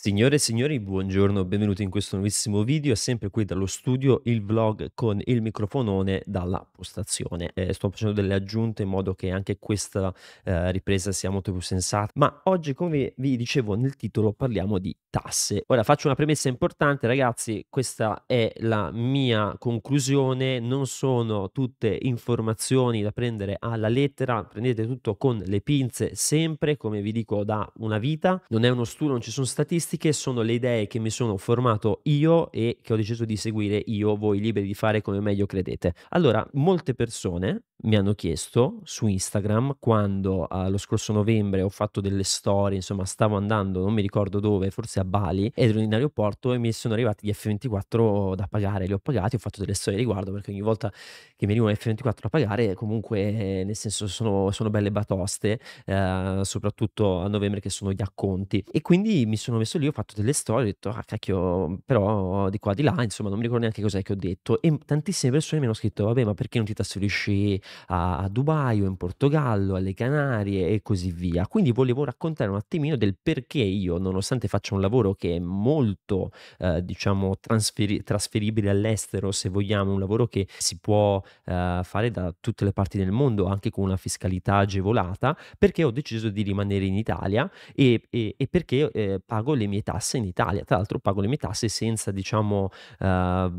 Signore e signori, buongiorno, benvenuti in questo nuovissimo video, sempre qui dallo studio, il vlog con il microfonone dalla postazione. Eh, sto facendo delle aggiunte in modo che anche questa eh, ripresa sia molto più sensata, ma oggi come vi dicevo nel titolo parliamo di tasse. Ora faccio una premessa importante ragazzi, questa è la mia conclusione, non sono tutte informazioni da prendere alla lettera, prendete tutto con le pinze sempre, come vi dico da una vita, non è uno studio, non ci sono statistiche, queste sono le idee che mi sono formato io e che ho deciso di seguire io, voi liberi di fare come meglio credete. Allora, molte persone mi hanno chiesto su Instagram quando eh, lo scorso novembre ho fatto delle storie, insomma stavo andando, non mi ricordo dove, forse a Bali, ed ero in aeroporto e mi sono arrivati gli F24 da pagare, li ho pagati, ho fatto delle storie riguardo perché ogni volta che mi arrivano F24 da pagare comunque eh, nel senso sono, sono belle batoste, eh, soprattutto a novembre che sono gli acconti e quindi mi sono messo lì ho fatto delle storie, ho detto, ah cacchio, però di qua di là, insomma, non mi ricordo neanche cos'è che ho detto. E tantissime persone mi hanno scritto, vabbè, ma perché non ti trasferisci a, a Dubai o in Portogallo, alle Canarie e così via. Quindi volevo raccontare un attimino del perché io, nonostante faccia un lavoro che è molto, eh, diciamo, trasferi- trasferibile all'estero, se vogliamo, un lavoro che si può eh, fare da tutte le parti del mondo, anche con una fiscalità agevolata, perché ho deciso di rimanere in Italia e, e, e perché eh, pago le mie tasse in Italia. Tra l'altro pago le mie tasse senza, diciamo, eh,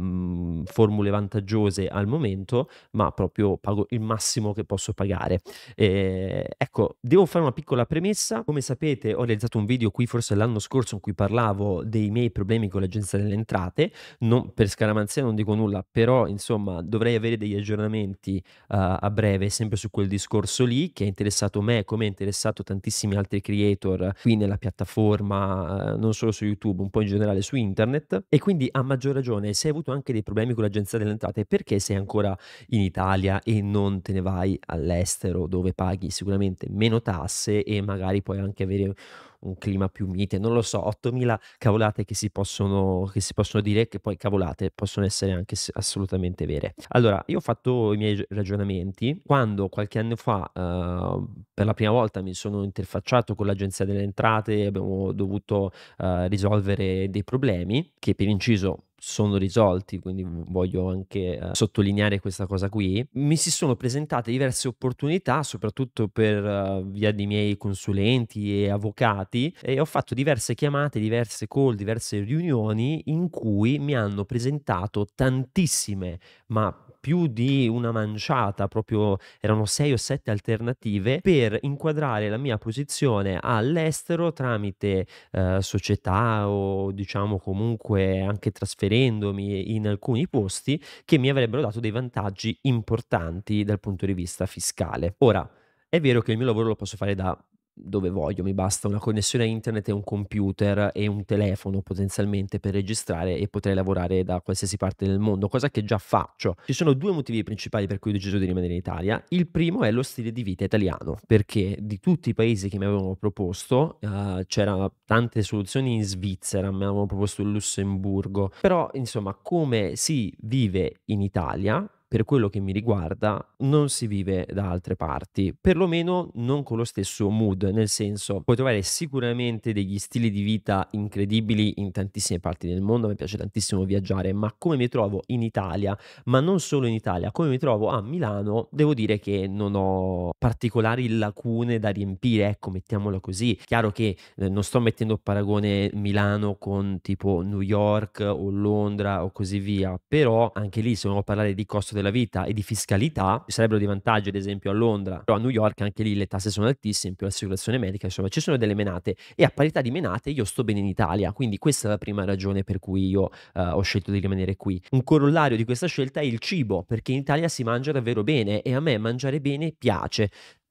formule vantaggiose al momento, ma proprio pago il massimo che posso pagare. Eh, ecco, devo fare una piccola premessa. Come sapete, ho realizzato un video qui forse l'anno scorso in cui parlavo dei miei problemi con l'agenzia delle entrate. Non, per scaramanzia non dico nulla, però insomma dovrei avere degli aggiornamenti eh, a breve sempre su quel discorso lì che ha interessato me come ha interessato tantissimi altri creator qui nella piattaforma non solo su YouTube, un po' in generale su internet e quindi a maggior ragione se hai avuto anche dei problemi con l'agenzia delle entrate, perché sei ancora in Italia e non te ne vai all'estero dove paghi sicuramente meno tasse e magari puoi anche avere un clima più mite, non lo so, 8000 cavolate che si possono, che si possono dire che poi cavolate possono essere anche assolutamente vere. Allora, io ho fatto i miei ragionamenti quando qualche anno fa uh, per la prima volta mi sono interfacciato con l'agenzia delle entrate, abbiamo dovuto uh, risolvere dei problemi che per inciso sono risolti, quindi voglio anche eh, sottolineare questa cosa qui. Mi si sono presentate diverse opportunità, soprattutto per eh, via dei miei consulenti e avvocati, e ho fatto diverse chiamate, diverse call, diverse riunioni in cui mi hanno presentato tantissime, ma più di una manciata, proprio erano sei o sette alternative per inquadrare la mia posizione all'estero tramite eh, società o diciamo comunque anche trasferendomi in alcuni posti che mi avrebbero dato dei vantaggi importanti dal punto di vista fiscale. Ora, è vero che il mio lavoro lo posso fare da dove voglio, mi basta una connessione a internet e un computer e un telefono potenzialmente per registrare e potrei lavorare da qualsiasi parte del mondo, cosa che già faccio. Ci sono due motivi principali per cui ho deciso di rimanere in Italia. Il primo è lo stile di vita italiano, perché di tutti i paesi che mi avevano proposto uh, eh, c'erano tante soluzioni in Svizzera, mi avevano proposto il Lussemburgo, però insomma come si vive in Italia per quello che mi riguarda, non si vive da altre parti, perlomeno non con lo stesso mood, nel senso puoi trovare sicuramente degli stili di vita incredibili in tantissime parti del mondo, mi piace tantissimo viaggiare, ma come mi trovo in Italia, ma non solo in Italia, come mi trovo a Milano, devo dire che non ho particolari lacune da riempire, ecco, mettiamola così. Chiaro che eh, non sto mettendo a paragone Milano con tipo New York o Londra o così via, però anche lì se vogliamo parlare di costo della vita e di fiscalità, sarebbero di vantaggio, ad esempio a Londra o a New York, anche lì le tasse sono altissime, più l'assicurazione medica, insomma ci sono delle menate e a parità di menate io sto bene in Italia, quindi questa è la prima ragione per cui io eh, ho scelto di rimanere qui. Un corollario di questa scelta è il cibo, perché in Italia si mangia davvero bene e a me mangiare bene piace,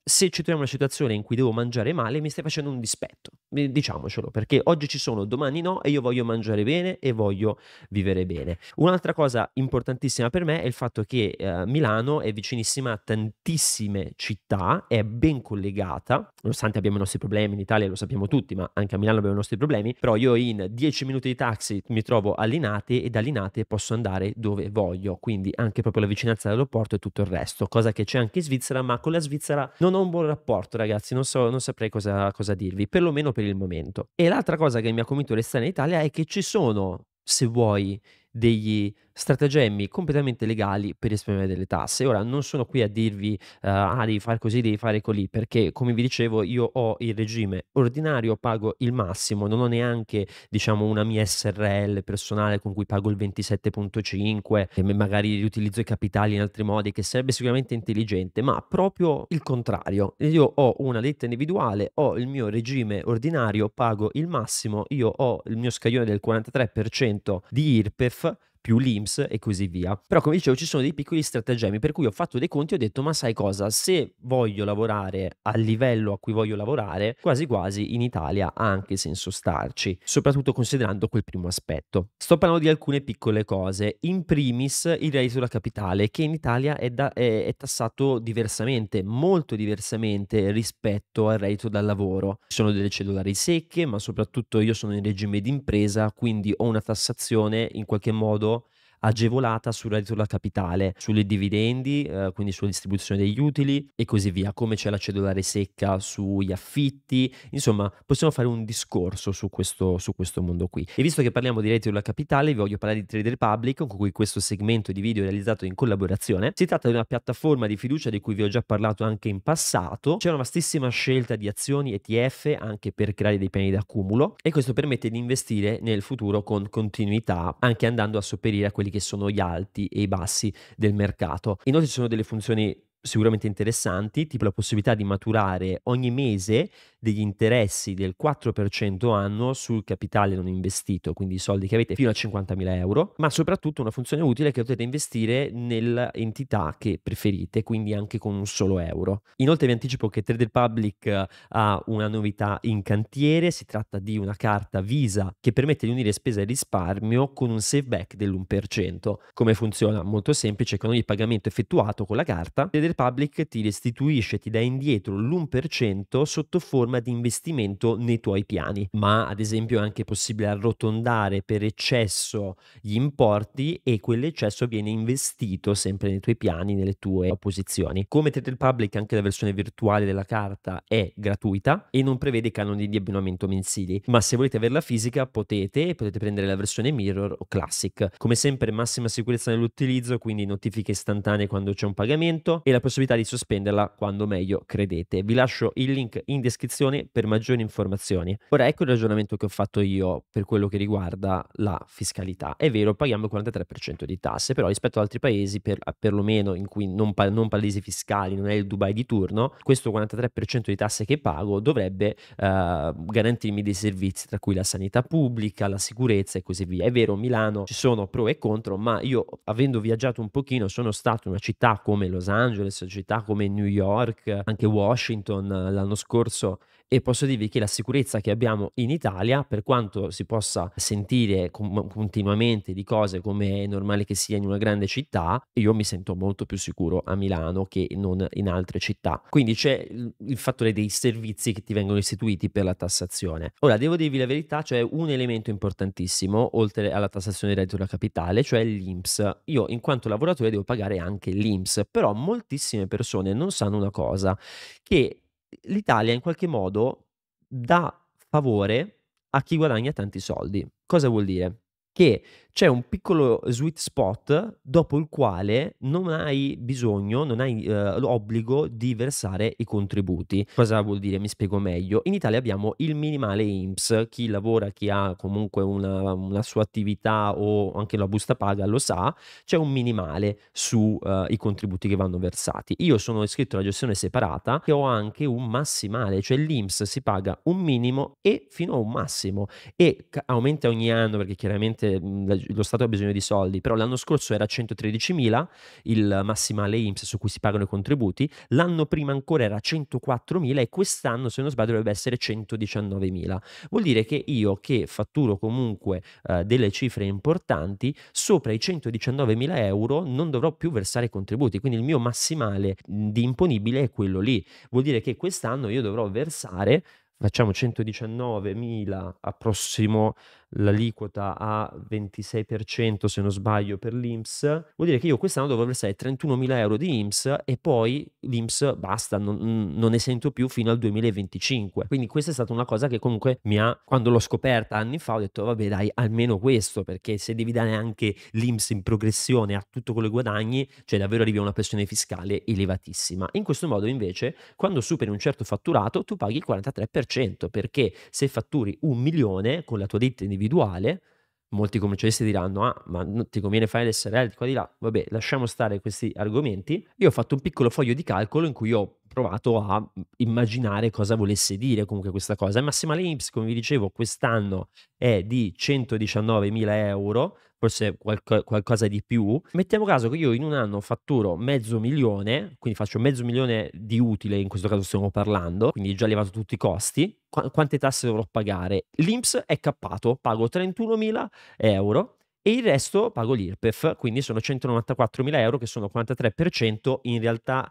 se ci troviamo in una situazione in cui devo mangiare male, mi stai facendo un dispetto, diciamocelo, perché oggi ci sono, domani no, e io voglio mangiare bene e voglio vivere bene. Un'altra cosa importantissima per me è il fatto che eh, Milano è vicinissima a tantissime città, è ben collegata, nonostante abbiamo i nostri problemi in Italia, lo sappiamo tutti, ma anche a Milano abbiamo i nostri problemi, però io in 10 minuti di taxi mi trovo a Linate e da Linate posso andare dove voglio, quindi anche proprio la vicinanza all'aeroporto e tutto il resto, cosa che c'è anche in Svizzera, ma con la Svizzera non ho non un buon rapporto, ragazzi. Non, so, non saprei cosa, cosa dirvi, perlomeno per il momento. E l'altra cosa che mi ha convinto di restare in Italia è che ci sono, se vuoi, degli stratagemmi completamente legali per risparmiare delle tasse. Ora non sono qui a dirvi eh, ah devi fare così, devi fare così, perché come vi dicevo io ho il regime ordinario, pago il massimo, non ho neanche diciamo una mia SRL personale con cui pago il 27.5 e magari riutilizzo i capitali in altri modi che sarebbe sicuramente intelligente, ma proprio il contrario. Io ho una letta individuale, ho il mio regime ordinario, pago il massimo, io ho il mio scaglione del 43% di IRPEF più l'IMS e così via. Però come dicevo ci sono dei piccoli stratagemmi per cui ho fatto dei conti e ho detto ma sai cosa, se voglio lavorare al livello a cui voglio lavorare, quasi quasi in Italia ha anche senso starci, soprattutto considerando quel primo aspetto. Sto parlando di alcune piccole cose, in primis il reddito da capitale che in Italia è, da, è, è tassato diversamente, molto diversamente rispetto al reddito dal lavoro. Ci sono delle cellulari secche, ma soprattutto io sono in regime di impresa, quindi ho una tassazione in qualche modo agevolata sul reddito della capitale, sui dividendi, eh, quindi sulla distribuzione degli utili e così via, come c'è la cedolare secca sugli affitti, insomma possiamo fare un discorso su questo, su questo mondo qui. E visto che parliamo di reddito della capitale, vi voglio parlare di Trade Republic, con cui questo segmento di video è realizzato in collaborazione. Si tratta di una piattaforma di fiducia di cui vi ho già parlato anche in passato, c'è una vastissima scelta di azioni ETF anche per creare dei piani d'accumulo e questo permette di investire nel futuro con continuità, anche andando a sopperire a quelli quelli che sono gli alti e i bassi del mercato. Inoltre ci sono delle funzioni sicuramente interessanti, tipo la possibilità di maturare ogni mese degli interessi del 4% annuo sul capitale non investito, quindi i soldi che avete fino a 50.000 euro, ma soprattutto una funzione utile che potete investire nell'entità che preferite, quindi anche con un solo euro. Inoltre vi anticipo che Trade Public eh, ha una novità in cantiere, si tratta di una carta Visa che permette di unire spesa e risparmio con un save back dell'1%. Come funziona? Molto semplice, con ogni pagamento effettuato con la carta, Trade Public ti restituisce, ti dà indietro l'1% sotto forma forma di investimento nei tuoi piani, ma ad esempio è anche possibile arrotondare per eccesso gli importi e quell'eccesso viene investito sempre nei tuoi piani, nelle tue posizioni. Come Trade Public, anche la versione virtuale della carta è gratuita e non prevede canoni di abbinamento mensili, ma se volete averla fisica potete, potete prendere la versione Mirror o Classic. Come sempre massima sicurezza nell'utilizzo, quindi notifiche istantanee quando c'è un pagamento e la possibilità di sospenderla quando meglio credete. Vi lascio il link in descrizione descrizione per maggiori informazioni. Ora ecco il ragionamento che ho fatto io per quello che riguarda la fiscalità. È vero, paghiamo il 43% di tasse, però rispetto ad altri paesi, per, perlomeno in cui non, pa- non paradisi fiscali, non è il Dubai di turno, questo 43% di tasse che pago dovrebbe eh, garantirmi dei servizi, tra cui la sanità pubblica, la sicurezza e così via. È vero, Milano ci sono pro e contro, ma io avendo viaggiato un pochino sono stato in una città come Los Angeles, città come New York, anche Washington l'anno scorso e posso dirvi che la sicurezza che abbiamo in Italia, per quanto si possa sentire com- continuamente di cose come è normale che sia in una grande città, io mi sento molto più sicuro a Milano che non in altre città. Quindi c'è il fattore dei servizi che ti vengono istituiti per la tassazione. Ora, devo dirvi la verità, c'è un elemento importantissimo, oltre alla tassazione del reddito della capitale, cioè l'INPS. Io in quanto lavoratore devo pagare anche l'INPS, però moltissime persone non sanno una cosa, che l'Italia in qualche modo dà favore a chi guadagna tanti soldi. Cosa vuol dire? che c'è un piccolo sweet spot dopo il quale non hai bisogno, non hai eh, l'obbligo di versare i contributi. Cosa vuol dire? Mi spiego meglio. In Italia abbiamo il minimale IMSS, chi lavora, chi ha comunque una, una sua attività o anche la busta paga lo sa, c'è un minimale sui eh, contributi che vanno versati. Io sono iscritto alla gestione separata e ho anche un massimale, cioè l'IMSS si paga un minimo e fino a un massimo e ca- aumenta ogni anno perché chiaramente ovviamente eh, lo Stato ha bisogno di soldi, però l'anno scorso era 113.000 il massimale IMSS su cui si pagano i contributi, l'anno prima ancora era 104.000 e quest'anno se non sbaglio dovrebbe essere 119.000. Vuol dire che io che fatturo comunque eh, delle cifre importanti, sopra i 119.000 euro non dovrò più versare contributi, quindi il mio massimale di imponibile è quello lì. Vuol dire che quest'anno io dovrò versare facciamo 119.000 a prossimo l'aliquota a 26% se non sbaglio per l'IMS, vuol dire che io quest'anno dovrò versare 31.000 euro di IMS e poi l'IMS basta, non, non, ne sento più fino al 2025. Quindi questa è stata una cosa che comunque mi ha, quando l'ho scoperta anni fa, ho detto vabbè dai, almeno questo, perché se devi dare anche l'IMS in progressione a tutto quello che guadagni, cioè davvero arrivi a una pressione fiscale elevatissima. In questo modo invece, quando superi un certo fatturato, tu paghi il 43%, perché se fatturi un milione con la tua ditta individuale, individuale, molti commercialisti diranno ah ma non ti conviene fare l'SRL di qua di là, vabbè lasciamo stare questi argomenti, io ho fatto un piccolo foglio di calcolo in cui ho provato a mhmm, immaginare cosa volesse dire comunque questa cosa. Massima INPS, come vi dicevo, quest'anno è di 119.000 euro, forse qualco, qualcosa di più. Mettiamo caso che io in un anno fatturo mezzo milione, quindi faccio mezzo milione di utile, in questo caso stiamo parlando, quindi già levato tutti i costi, qu- quante tasse dovrò pagare? L'INPS è cappato, pago 31.000 euro, e il resto pago l'IRPEF, quindi sono 194.000 euro che sono 43% in realtà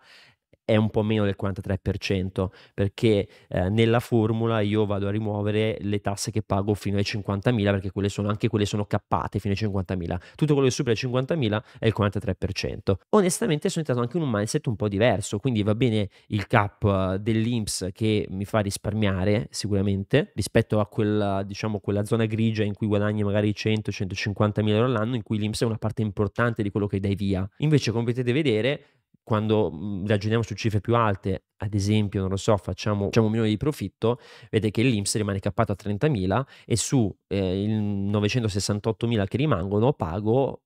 è un po' meno del 43% perché eh, nella formula io vado a rimuovere le tasse che pago fino ai 50.000 perché quelle sono, anche quelle sono cappate fino ai 50.000 tutto quello che supera i 50.000 è il 43% onestamente sono entrato anche in un mindset un po' diverso quindi va bene il cap eh, dell'Inps che mi fa risparmiare sicuramente rispetto a quella diciamo quella zona grigia in cui guadagni magari 100-150.000 euro all'anno in cui l'Inps è una parte importante di quello che dai via invece come potete vedere quando mhmm, ragioniamo su cifre più alte, ad esempio, non lo so, facciamo, facciamo un milione di profitto, vede che l'IMS rimane cappato a 30.000 e su eh, 968.000 che rimangono pago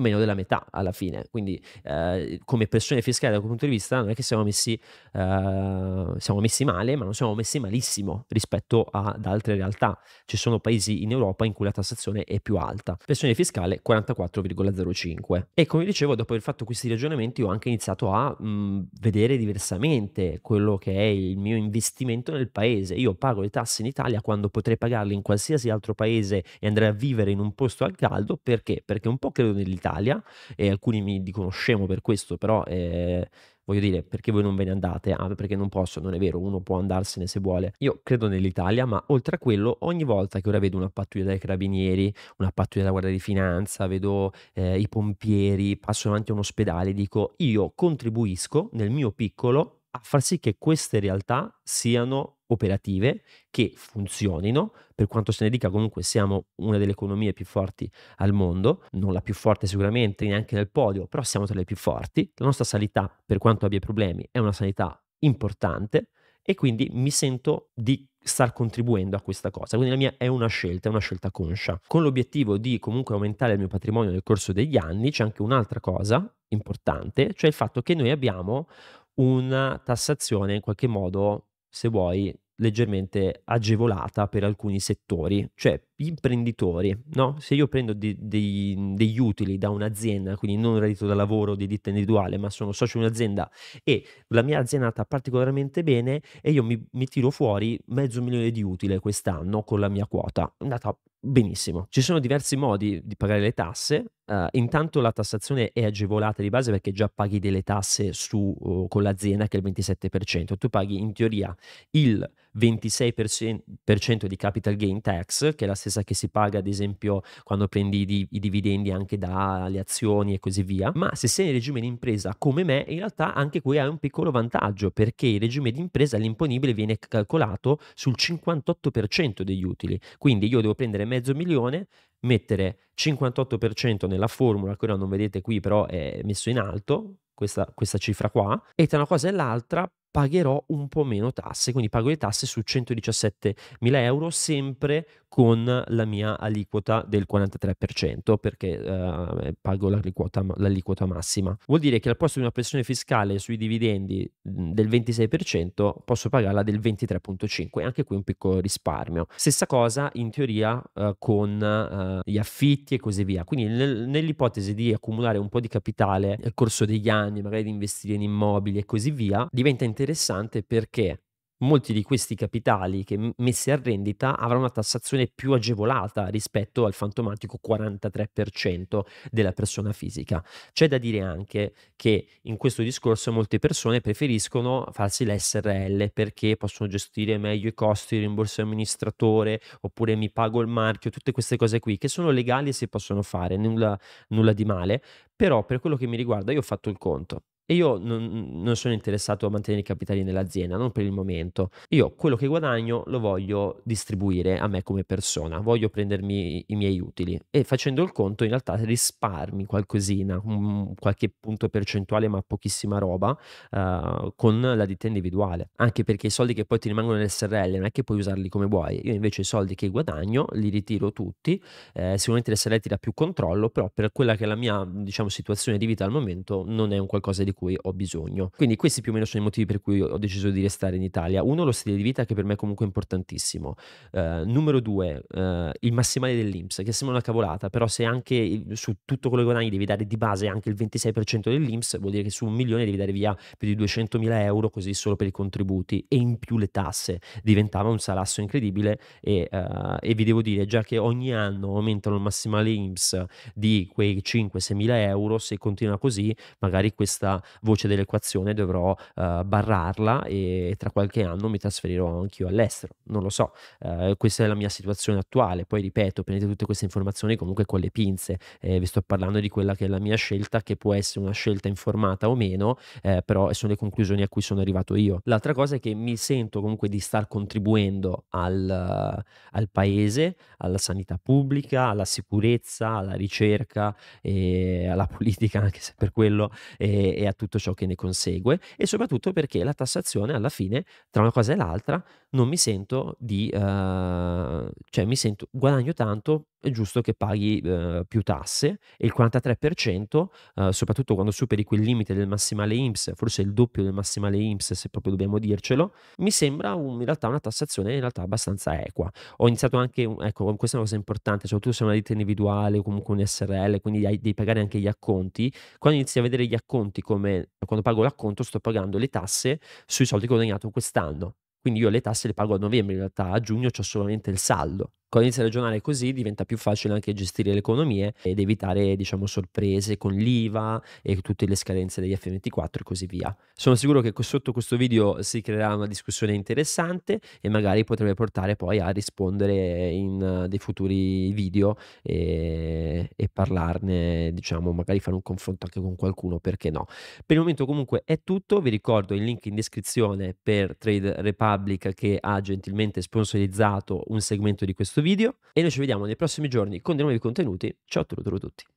meno della metà alla fine. Quindi, eh, come pressione fiscale, da quel punto di vista, non è che siamo messi, eh, siamo messi male, ma non siamo messi malissimo rispetto ad altre realtà. Ci sono paesi in Europa in cui la tassazione è più alta. Pressione fiscale 44,05. E come dicevo, dopo aver fatto questi ragionamenti, ho anche iniziato a mh, mm, vedere diversamente quello che è il mio investimento nel paese. Io pago le tasse in Italia quando potrei pagarle in qualsiasi altro paese e andrei a vivere in un posto al caldo perché? Perché un po' credo nell'Italia Italia e alcuni mi dicono scemo per questo, però eh, voglio dire perché voi non ve ne andate? Ah, perché non posso, non è vero, uno può andarsene se vuole. Io credo nell'Italia, ma oltre a quello ogni volta che ora vedo una pattuglia dai carabinieri, una pattuglia della Guardia di Finanza, vedo eh, i pompieri, passo davanti a un ospedale, dico io contribuisco nel mio piccolo a far sì che queste realtà siano operative che funzionino, per quanto se ne dica comunque siamo una delle economie più forti al mondo, non la più forte sicuramente neanche nel podio, però siamo tra le più forti, la nostra sanità per quanto abbia problemi è una sanità importante e quindi mi sento di star contribuendo a questa cosa. Quindi la mia è una scelta, è una scelta conscia. Con l'obiettivo di comunque aumentare il mio patrimonio nel corso degli anni c'è anche un'altra cosa importante, cioè il fatto che noi abbiamo una tassazione in qualche modo se vuoi, leggermente agevolata per alcuni settori, cioè gli imprenditori, no? Se io prendo de- de- degli utili da un'azienda, quindi non reddito da lavoro di ditta individuale, ma sono socio di un'azienda e la mia azienda è andata particolarmente bene e io mi, mi tiro fuori mezzo milione di utile quest'anno con la mia quota, è andata Benissimo, ci sono diversi modi di pagare le tasse. Uh, intanto la tassazione è agevolata di base perché già paghi delle tasse su, uh, con l'azienda che è il 27%. Tu paghi in teoria il 26% di capital gain tax, che è la stessa che si paga ad esempio quando prendi i, i dividendi anche dalle azioni e così via. Ma se sei in regime di impresa come me, in realtà anche qui hai un piccolo vantaggio perché il regime di impresa l'imponibile viene calcolato sul 58% degli utili. Quindi io devo prendere me mezzo milione, mettere 58% nella formula, che ora non vedete qui, però è messo in alto, questa, questa cifra qua, e tra una cosa e l'altra pagherò un po' meno tasse, quindi pago le tasse su 117.000 euro sempre con la mia aliquota del 43% perché eh, eh, pago l'aliquota, l'aliquota, massima. Vuol dire che al posto di una pressione fiscale sui dividendi mhmm, del 26% posso pagarla del 23.5%, anche qui un piccolo risparmio. Stessa cosa in teoria eh, con eh, gli affitti e così via. Quindi nel, nell'ipotesi di accumulare un po' di capitale nel corso degli anni, magari di investire in immobili e così via, diventa interessante perché molti di questi capitali che messi a rendita avranno una tassazione più agevolata rispetto al fantomatico 43% della persona fisica. C'è da dire anche che in questo discorso molte persone preferiscono farsi l'SRL perché possono gestire meglio i costi, il rimborso amministratore oppure mi pago il marchio, tutte queste cose qui che sono legali e si possono fare, nulla, nulla di male, però per quello che mi riguarda io ho fatto il conto e io non, non, sono interessato a mantenere i capitali nell'azienda, non per il momento. Io quello che guadagno lo voglio distribuire a me come persona, voglio prendermi i miei utili e facendo il conto in realtà risparmi qualcosina, un, qualche punto percentuale ma pochissima roba uh, con la ditta individuale. Anche perché i soldi che poi ti rimangono nel SRL non è che puoi usarli come vuoi. Io invece i soldi che guadagno li ritiro tutti, eh, sicuramente l'SRL ti dà più controllo, però per quella che è la mia diciamo, situazione di vita al momento non è un qualcosa di cui ho bisogno. Quindi questi più o meno sono i motivi per cui ho deciso di restare in Italia. Uno, lo stile di vita che per me è comunque importantissimo. Uh, numero due, uh, il massimale dell'Inps, che sembra una cavolata, però se anche su tutto quello che guadagni devi dare di base anche il 26% dell'Inps, vuol dire che su un milione devi dare via più di 200.000 euro così solo per i contributi e in più le tasse. Diventava un salasso incredibile e, uh, e vi devo dire, già che ogni anno aumentano il massimale IMSS di quei 5-6 mila euro, se continua così magari questa voce dell'equazione dovrò uh, barrarla e tra qualche anno mi trasferirò anch'io all'estero. Non lo so, uh, questa è la mia situazione attuale. Poi ripeto, prendete tutte queste informazioni comunque con le pinze. Eh, vi sto parlando di quella che è la mia scelta, che può essere una scelta informata o meno, eh, però sono le conclusioni a cui sono arrivato io. L'altra cosa è che mi sento comunque di star contribuendo al, al paese, alla sanità pubblica, alla sicurezza, alla ricerca, e alla politica, anche se per quello, e, e a tutto ciò che ne consegue e soprattutto perché la tassazione alla fine, tra una cosa e l'altra, non mi sento di, uh, cioè mi sento, guadagno tanto, è giusto che paghi eh, più tasse e il 43%, eh, uhm, soprattutto quando superi quel limite del massimale IMSS, forse il doppio del massimale IMSS se proprio dobbiamo dircelo, mi sembra un, in realtà una tassazione in realtà abbastanza equa. Ho iniziato anche, ecco, questa è una cosa importante, soprattutto se è una ditta individuale o comunque un SRL, quindi devi pagare anche gli acconti, quando inizi a vedere gli acconti come quando pago l'acconto sto pagando le tasse sui soldi che ho guadagnato quest'anno quindi io le tasse le pago a novembre, in realtà a giugno ho solamente il saldo con l'inizio regionale così diventa più facile anche gestire le economie ed evitare diciamo, sorprese con l'IVA e tutte le scadenze degli F24 e così via. Sono sicuro che sotto questo video si creerà una discussione interessante e magari potrebbe portare poi a rispondere in eh, dei futuri video e, e parlarne, diciamo, magari fare un confronto anche con qualcuno, perché no. Per il momento comunque è tutto, vi ricordo il link in descrizione per Trade Republic che ha gentilmente sponsorizzato un segmento di questo questo video e noi ci vediamo nei prossimi giorni con dei nuovi contenuti. Ciao a tutti.